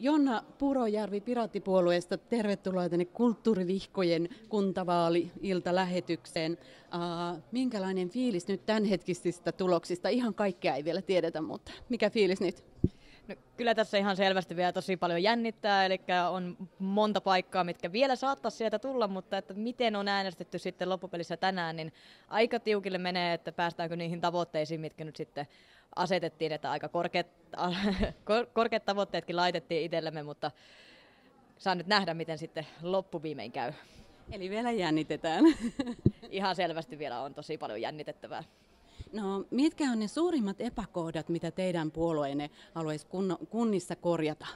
Jonna Purojärvi Piraattipuolueesta, tervetuloa tänne kulttuurivihkojen kuntavaali-iltalähetykseen. lähetykseen. minkälainen fiilis nyt tämänhetkisistä tuloksista? Ihan kaikkea ei vielä tiedetä, mutta mikä fiilis nyt? kyllä tässä ihan selvästi vielä tosi paljon jännittää, eli on monta paikkaa, mitkä vielä saattaa sieltä tulla, mutta että miten on äänestetty sitten loppupelissä tänään, niin aika tiukille menee, että päästäänkö niihin tavoitteisiin, mitkä nyt sitten asetettiin, että aika korkeat, korkeat tavoitteetkin laitettiin itsellemme, mutta saa nyt nähdä, miten sitten loppuviimein käy. Eli vielä jännitetään. Ihan selvästi vielä on tosi paljon jännitettävää. No, mitkä on ne suurimmat epäkohdat, mitä teidän puolueenne haluaisi kunnissa korjata?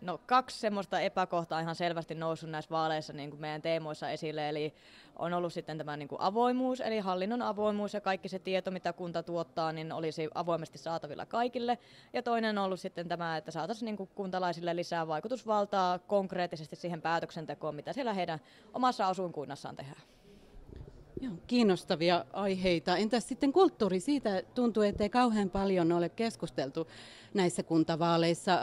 no kaksi semmoista epäkohtaa ihan selvästi noussut näissä vaaleissa niin kuin meidän teemoissa esille, eli on ollut sitten tämä niin kuin avoimuus, eli hallinnon avoimuus ja kaikki se tieto, mitä kunta tuottaa, niin olisi avoimesti saatavilla kaikille. Ja toinen on ollut sitten tämä, että saataisiin niin kuin kuntalaisille lisää vaikutusvaltaa konkreettisesti siihen päätöksentekoon, mitä siellä heidän omassa asuinkunnassaan tehdään. Joo, kiinnostavia aiheita. Entäs sitten kulttuuri? Siitä tuntuu, ettei kauhean paljon ole keskusteltu näissä kuntavaaleissa.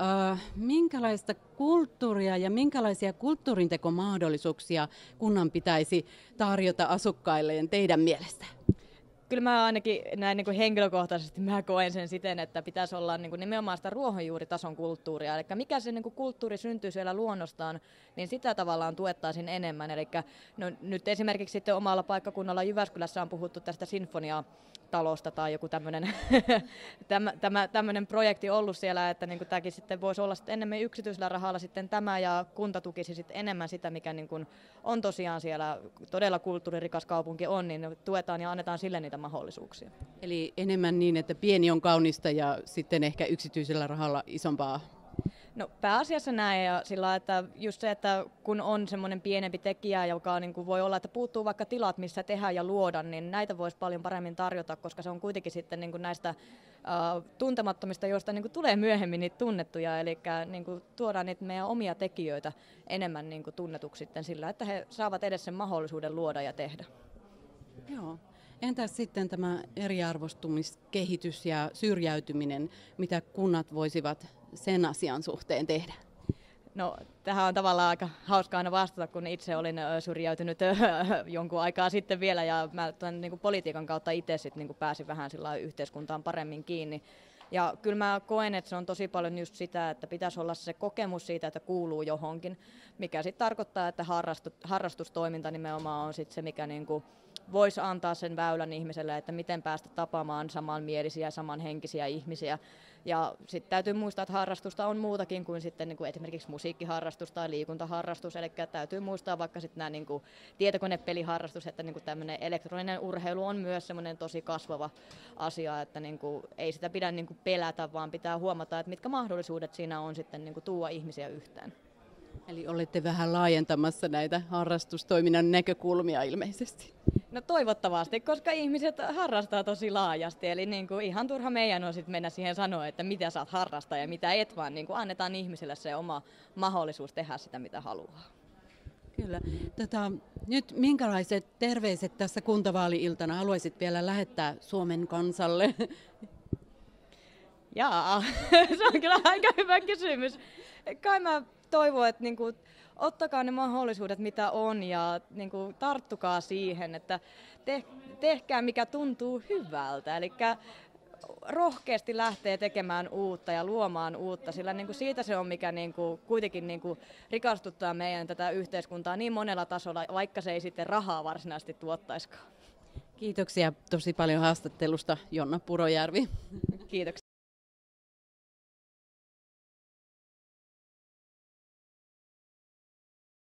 Minkälaista kulttuuria ja minkälaisia kulttuurintekomahdollisuuksia kunnan pitäisi tarjota asukkailleen teidän mielestään? kyllä mä ainakin näin niin kuin henkilökohtaisesti mä koen sen siten, että pitäisi olla niin kuin nimenomaan sitä ruohonjuuritason kulttuuria. Eli mikä se niin kuin kulttuuri syntyy siellä luonnostaan, niin sitä tavallaan tuettaisiin enemmän. Eli no, nyt esimerkiksi sitten omalla paikkakunnalla Jyväskylässä on puhuttu tästä sinfoniaa talosta tai joku tämmöinen tämä, tämmönen projekti ollut siellä, että niin tämäkin sitten voisi olla sitten enemmän yksityisellä rahalla sitten tämä ja kunta tukisi sitten enemmän sitä, mikä niin kuin on tosiaan siellä todella kulttuuririkas kaupunki on, niin tuetaan ja annetaan sille niitä mahdollisuuksia. Eli enemmän niin, että pieni on kaunista ja sitten ehkä yksityisellä rahalla isompaa No pääasiassa näin ja sillä että just se, että kun on semmoinen pienempi tekijä, joka niin kuin voi olla, että puuttuu vaikka tilat, missä tehdä ja luoda, niin näitä voisi paljon paremmin tarjota, koska se on kuitenkin sitten niin kuin näistä äh, tuntemattomista, joista niin kuin tulee myöhemmin niitä tunnettuja, eli niin kuin tuodaan niitä meidän omia tekijöitä enemmän niin kuin tunnetuksi sitten sillä, että he saavat edes sen mahdollisuuden luoda ja tehdä. Joo. Entäs sitten tämä eriarvostumiskehitys ja syrjäytyminen, mitä kunnat voisivat sen asian suhteen tehdä? No, tähän on tavallaan aika hauska aina vastata, kun itse olin syrjäytynyt jonkun aikaa sitten vielä ja mä tämän niin kuin politiikan kautta itse sitten niin kuin pääsin vähän sillä yhteiskuntaan paremmin kiinni. Ja kyllä mä koen, että se on tosi paljon just sitä, että pitäisi olla se kokemus siitä, että kuuluu johonkin, mikä sitten tarkoittaa, että harrastu, harrastustoiminta nimenomaan on sitten se, mikä niinku voisi antaa sen väylän ihmiselle, että miten päästä tapaamaan samanmielisiä, samanhenkisiä ihmisiä ja sitten täytyy muistaa, että harrastusta on muutakin kuin sitten niin kuin esimerkiksi musiikkiharrastus tai liikuntaharrastus. Eli täytyy muistaa vaikka sitten nämä niin kuin tietokonepeliharrastus, että niin kuin tämmöinen elektroninen urheilu on myös semmoinen tosi kasvava asia, että niin kuin ei sitä pidä niin kuin pelätä, vaan pitää huomata, että mitkä mahdollisuudet siinä on sitten niin kuin tuua ihmisiä yhteen. Eli olette vähän laajentamassa näitä harrastustoiminnan näkökulmia ilmeisesti. No toivottavasti, koska ihmiset harrastaa tosi laajasti, eli niin kuin ihan turha meidän on sitten mennä siihen sanoa, että mitä saat harrastaa ja mitä et, vaan niin kuin annetaan ihmiselle se oma mahdollisuus tehdä sitä, mitä haluaa. Kyllä. Tota, nyt minkälaiset terveiset tässä kuntavaali-iltana haluaisit vielä lähettää Suomen kansalle? Jaa, se on kyllä aika hyvä kysymys. Kai mä toivoa, että niin kuin, ottakaa ne mahdollisuudet, mitä on ja niin kuin, tarttukaa siihen, että te, tehkää mikä tuntuu hyvältä. Eli rohkeasti lähtee tekemään uutta ja luomaan uutta, sillä niin kuin siitä se on, mikä niin kuin kuitenkin niin kuin rikastuttaa meidän tätä yhteiskuntaa niin monella tasolla, vaikka se ei sitten rahaa varsinaisesti tuottaisikaan. Kiitoksia tosi paljon haastattelusta, Jonna Purojärvi. Kiitoksia.